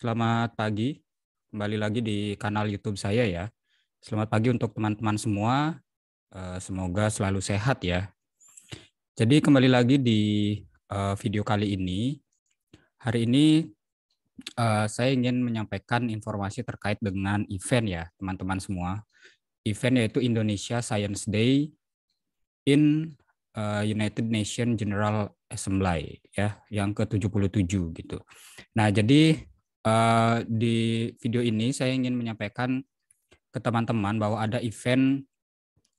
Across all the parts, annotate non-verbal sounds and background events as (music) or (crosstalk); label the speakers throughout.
Speaker 1: Selamat pagi, kembali lagi di kanal YouTube saya ya. Selamat pagi untuk teman-teman semua, eh, semoga selalu sehat ya. Jadi kembali lagi di eh, video kali ini, hari ini eh, saya ingin menyampaikan informasi terkait dengan event ya teman-teman semua. Event yaitu Indonesia Science Day in United Nations General Assembly ya yang ke-77 gitu. Nah, jadi Eh, di video ini saya ingin menyampaikan ke teman-teman bahwa ada event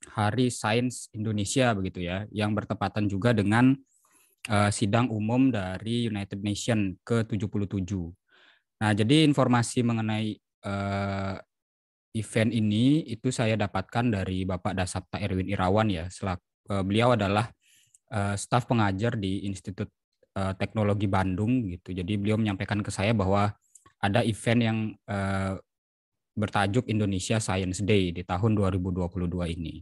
Speaker 1: Hari Sains Indonesia begitu ya, yang bertepatan juga dengan uh, sidang umum dari United Nations ke-77. Nah, jadi informasi mengenai uh, event ini itu saya dapatkan dari Bapak Dasapta Erwin Irawan ya, selaku uh, beliau adalah uh, staf pengajar di Institut uh, Teknologi Bandung gitu. Jadi beliau menyampaikan ke saya bahwa ada event yang eh, bertajuk Indonesia Science Day di tahun 2022 ini.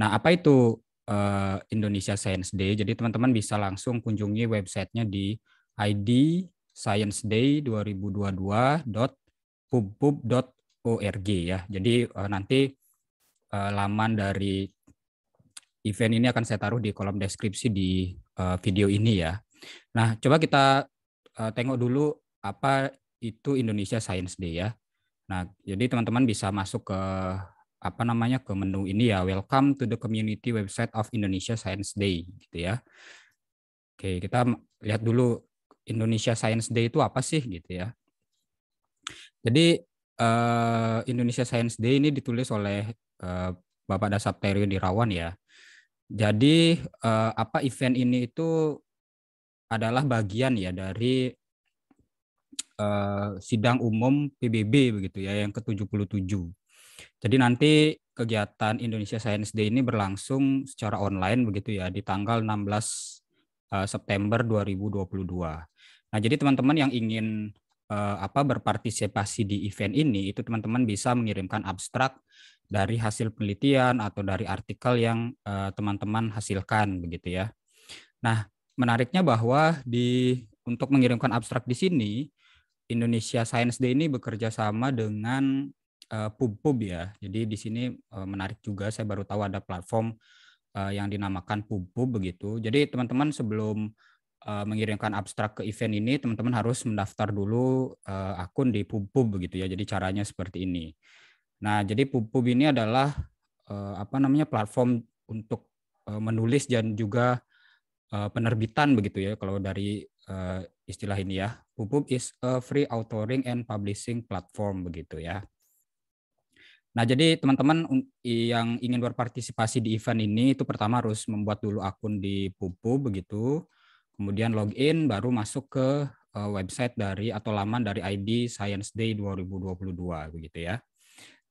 Speaker 1: Nah, apa itu eh, Indonesia Science Day? Jadi teman-teman bisa langsung kunjungi websitenya di ID Science Day 2022.pubpub.org ya. Jadi eh, nanti eh, laman dari event ini akan saya taruh di kolom deskripsi di eh, video ini ya. Nah, coba kita eh, tengok dulu apa itu Indonesia Science Day ya. Nah, jadi teman-teman bisa masuk ke apa namanya ke menu ini ya welcome to the community website of Indonesia Science Day gitu ya. Oke, kita lihat dulu Indonesia Science Day itu apa sih gitu ya. Jadi eh, Indonesia Science Day ini ditulis oleh eh, Bapak Bapak Dasapterio Dirawan ya. Jadi eh, apa event ini itu adalah bagian ya dari uh, sidang umum PBB begitu ya yang ke-77. Jadi nanti kegiatan Indonesia Science Day ini berlangsung secara online begitu ya di tanggal 16 uh, eh, September 2022. Nah, jadi teman-teman yang ingin uh, apa berpartisipasi di event ini itu teman-teman bisa mengirimkan abstrak dari hasil penelitian atau dari artikel yang teman teman-teman hasilkan begitu ya. Nah, menariknya bahwa di untuk mengirimkan abstrak di sini Indonesia Science Day ini bekerja sama dengan uh, PubPub ya. Jadi di sini uh, menarik juga saya baru tahu ada platform uh, yang dinamakan PubPub begitu. Jadi teman-teman sebelum uh, mengirimkan abstrak ke event ini, teman-teman harus mendaftar dulu uh, akun di PubPub begitu ya. Jadi caranya seperti ini. Nah, jadi PubPub ini adalah uh, apa namanya platform untuk uh, menulis dan juga uh, penerbitan begitu ya. Kalau dari uh, istilah ini ya. Pupub is a free authoring and publishing platform begitu ya. Nah, jadi teman-teman yang ingin berpartisipasi di event ini itu pertama harus membuat dulu akun di Pupu begitu. Kemudian login baru masuk ke eh, website dari atau laman dari ID Science Day 2022 begitu ya.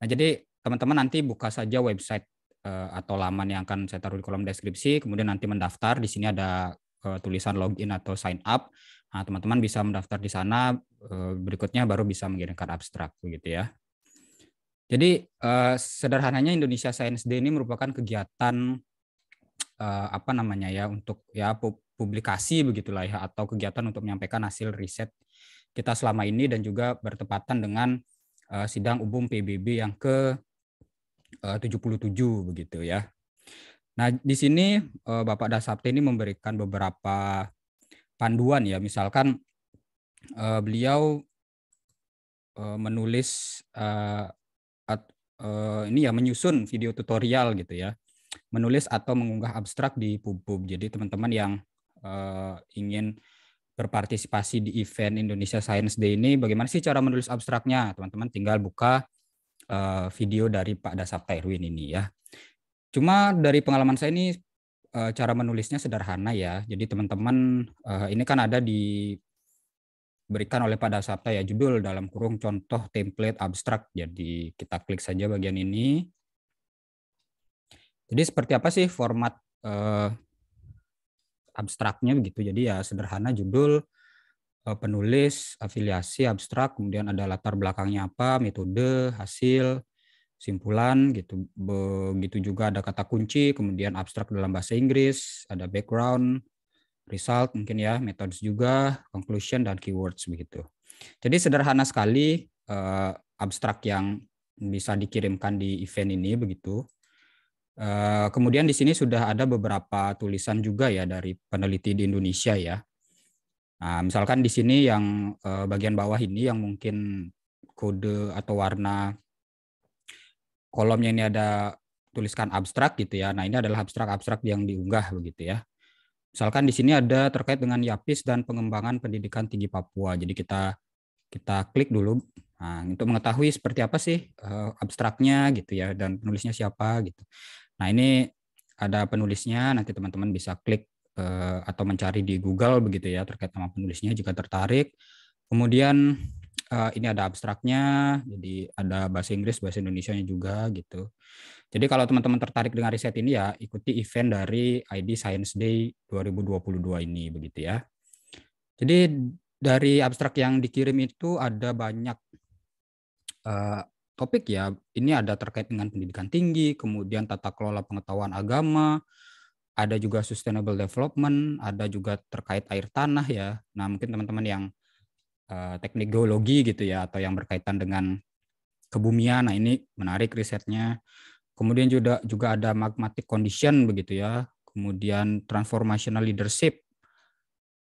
Speaker 1: Nah, jadi teman-teman nanti buka saja website eh, atau laman yang akan saya taruh di kolom deskripsi, kemudian nanti mendaftar. Di sini ada uh, tulisan login atau sign up. Nah, teman-teman bisa mendaftar di sana, uh, berikutnya baru bisa mengirimkan abstrak begitu ya. Jadi uh, sederhananya Indonesia Science Day ini merupakan kegiatan uh, apa namanya ya untuk ya publikasi begitulah ya atau kegiatan untuk menyampaikan hasil riset kita selama ini dan juga bertepatan dengan uh, sidang umum PBB yang ke uh, 77 begitu ya. Nah, di sini eh, Bapak Dasapti ini memberikan beberapa panduan ya, misalkan eh, beliau eh, menulis ini ya menyusun video tutorial gitu ya, menulis atau mengunggah abstrak di PubPub. Jadi teman-teman yang ingin berpartisipasi di event Indonesia Science Day ini, bagaimana sih cara menulis abstraknya? Teman-teman tinggal buka video dari Pak Dasapta Irwin ini ya. Cuma dari pengalaman saya ini eh, cara menulisnya sederhana ya. Jadi teman-teman eh, ini kan ada di berikan oleh pada Sabta ya judul dalam kurung contoh template abstrak. Jadi kita klik saja bagian ini. Jadi seperti apa sih format eh, abstraknya begitu. Jadi ya sederhana judul, penulis, afiliasi abstrak, kemudian ada latar belakangnya apa, metode, hasil, simpulan gitu. Begitu juga ada kata kunci, kemudian abstrak dalam bahasa Inggris, ada background, result mungkin ya, methods juga, conclusion dan keywords begitu. Jadi sederhana sekali eh, abstrak yang bisa dikirimkan di event ini begitu. Eh, kemudian di sini sudah ada beberapa tulisan juga ya dari peneliti di Indonesia ya. Nah, misalkan di sini yang eh, bagian bawah ini yang mungkin kode atau warna kolomnya ini ada tuliskan abstrak gitu ya. Nah, ini adalah abstrak-abstrak yang diunggah begitu ya. Misalkan di sini ada terkait dengan YAPIS dan pengembangan pendidikan tinggi Papua. Jadi kita kita klik dulu nah, untuk mengetahui seperti apa sih uh, abstraknya gitu ya dan penulisnya siapa gitu. Nah, ini ada penulisnya nanti teman-teman bisa klik uh, atau mencari di Google begitu ya terkait sama penulisnya jika tertarik. Kemudian uh, ini ada abstraknya, jadi ada bahasa Inggris, bahasa Indonesia-nya juga gitu. Jadi kalau teman-teman tertarik dengan riset ini ya ikuti event dari ID Science Day 2022 ini begitu ya. Jadi dari abstrak yang dikirim itu ada banyak uh, topik ya. Ini ada terkait dengan pendidikan tinggi, kemudian tata kelola pengetahuan agama, ada juga sustainable development, ada juga terkait air tanah ya. Nah, mungkin teman-teman yang Eh, teknik geologi gitu ya atau yang berkaitan dengan kebumian. Nah, ini menarik risetnya. Kemudian juga juga ada magmatic condition begitu ya. Kemudian transformational leadership.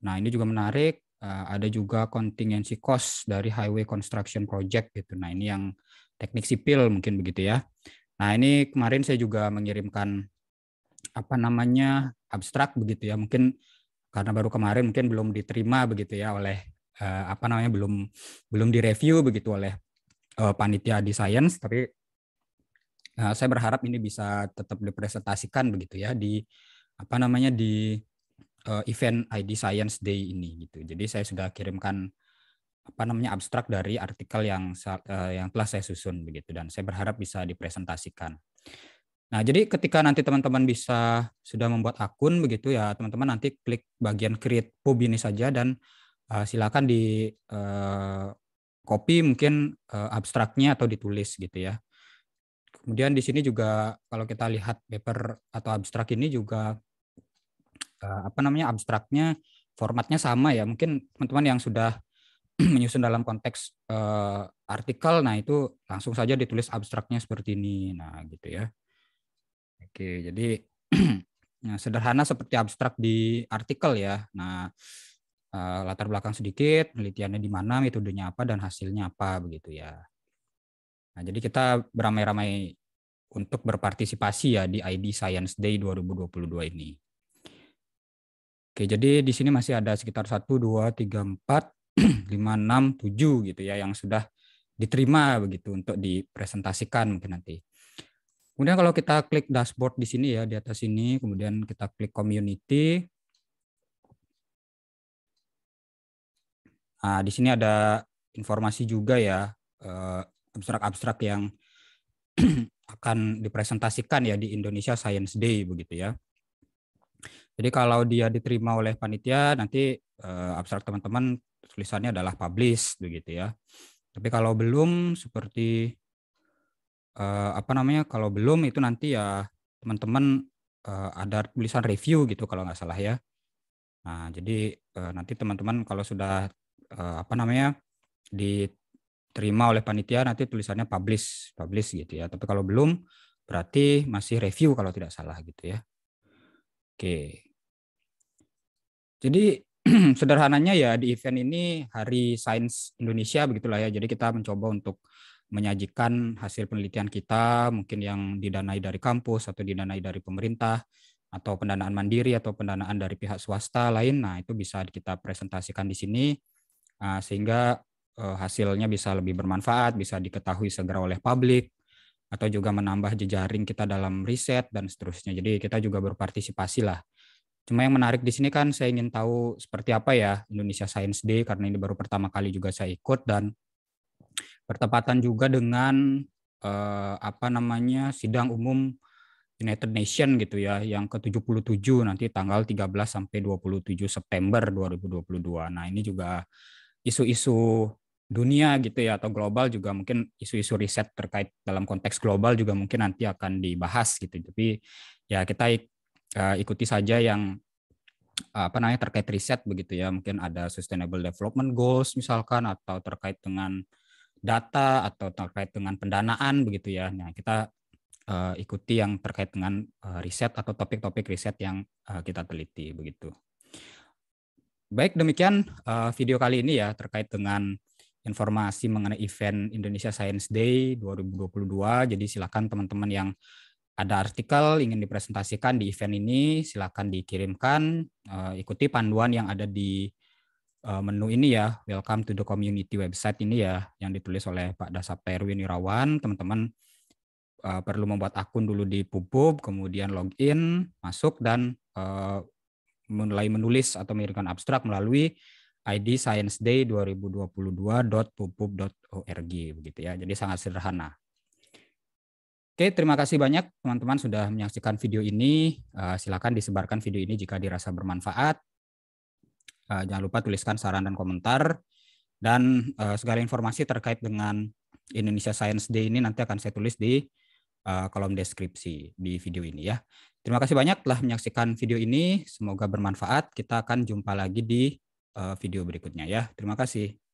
Speaker 1: Nah, ini juga menarik. Eh, ada juga contingency cost dari highway construction project gitu. Nah, ini yang teknik sipil mungkin begitu ya. Nah, ini kemarin saya juga mengirimkan apa namanya abstrak begitu ya. Mungkin karena baru kemarin mungkin belum diterima begitu ya oleh uh, apa namanya belum belum direview begitu oleh uh, panitia di Science tapi uh, saya berharap ini bisa tetap dipresentasikan begitu ya di apa namanya di uh, event ID Science Day ini gitu. Jadi saya sudah kirimkan apa namanya abstrak dari artikel yang uh, yang telah saya susun begitu dan saya berharap bisa dipresentasikan. Nah, jadi ketika nanti teman-teman bisa sudah membuat akun begitu ya, teman-teman nanti klik bagian create pub ini saja dan uh, silakan di uh, copy mungkin uh, abstraknya atau ditulis gitu ya. Kemudian di sini juga kalau kita lihat paper atau abstrak ini juga uh, apa namanya abstraknya formatnya sama ya. Mungkin teman-teman yang sudah (clears throat) menyusun dalam konteks uh, artikel, nah itu langsung saja ditulis abstraknya seperti ini, nah gitu ya. Oke, jadi (clears throat) nah, sederhana seperti abstrak di artikel ya. Nah, Eh, latar belakang sedikit, penelitiannya di mana, metodenya apa, dan hasilnya apa begitu ya. Nah, jadi kita beramai-ramai untuk berpartisipasi ya di ID Science Day 2022 ini. Oke, jadi di sini masih ada sekitar 1, 2, 3, 4, 5, 6, 7 gitu ya yang sudah diterima begitu untuk dipresentasikan mungkin nanti. Kemudian kalau kita klik dashboard di sini ya di atas sini, kemudian kita klik community, Nah, di sini ada informasi juga ya eh, abstrak-abstrak yang (clears throat) akan dipresentasikan ya di Indonesia Science Day begitu ya. Jadi kalau dia diterima oleh panitia nanti eh, abstrak teman-teman tulisannya adalah publish begitu ya. Tapi kalau belum seperti eh, apa namanya kalau belum itu nanti ya teman-teman ada tulisan review gitu kalau nggak salah ya. Nah, jadi nanti teman-teman kalau sudah uh, apa namanya diterima oleh panitia nanti tulisannya publish publish gitu ya tapi kalau belum berarti masih review kalau tidak salah gitu ya oke jadi (clears throat) sederhananya ya di event ini Hari Sains Indonesia begitulah ya. Jadi kita mencoba untuk menyajikan hasil penelitian kita, mungkin yang didanai dari kampus atau didanai dari pemerintah atau pendanaan mandiri atau pendanaan dari pihak swasta lain. Nah, itu bisa kita presentasikan di sini Nah, sehingga eh, hasilnya bisa lebih bermanfaat, bisa diketahui segera oleh publik, atau juga menambah jejaring kita dalam riset dan seterusnya. Jadi kita juga berpartisipasi lah. Cuma yang menarik di sini kan saya ingin tahu seperti apa ya Indonesia Science Day karena ini baru pertama kali juga saya ikut dan bertepatan juga dengan eh, apa namanya sidang umum United Nation gitu ya yang ke-77 nanti tanggal 13 sampai 27 September 2022. Nah, ini juga isu-isu dunia gitu ya atau global juga mungkin isu-isu riset terkait dalam konteks global juga mungkin nanti akan dibahas gitu. Tapi ya kita uh, ikuti saja yang eh, apa namanya terkait riset begitu ya. Mungkin ada sustainable development goals misalkan atau terkait dengan data atau terkait dengan pendanaan begitu ya. Nah, kita uh, ikuti yang terkait dengan uh, riset atau topik-topik riset yang uh, kita teliti begitu. Baik, demikian uh, video kali ini ya terkait dengan informasi mengenai event Indonesia Science Day 2022. Jadi silakan teman-teman yang ada artikel ingin dipresentasikan di event ini, silakan dikirimkan. Uh, ikuti panduan yang ada di uh, menu ini ya, Welcome to the Community website ini ya, yang ditulis oleh Pak Dasap Erwin Irawan. Teman-teman uh, perlu membuat akun dulu di Pupup, kemudian login, masuk dan uh, mulai menulis atau mengirimkan abstrak melalui ID Science Day 2022.pupup.org begitu ya. Jadi sangat sederhana. Oke, terima kasih banyak teman-teman sudah menyaksikan video ini. Eh, silakan disebarkan video ini jika dirasa bermanfaat. Eh, jangan lupa tuliskan saran dan komentar. Dan eh, segala informasi terkait dengan Indonesia Science Day ini nanti akan saya tulis di Eh, kolom deskripsi di video ini ya. Terima kasih banyak telah menyaksikan video ini. Semoga bermanfaat. Kita akan jumpa lagi di eh, video berikutnya ya. Terima kasih.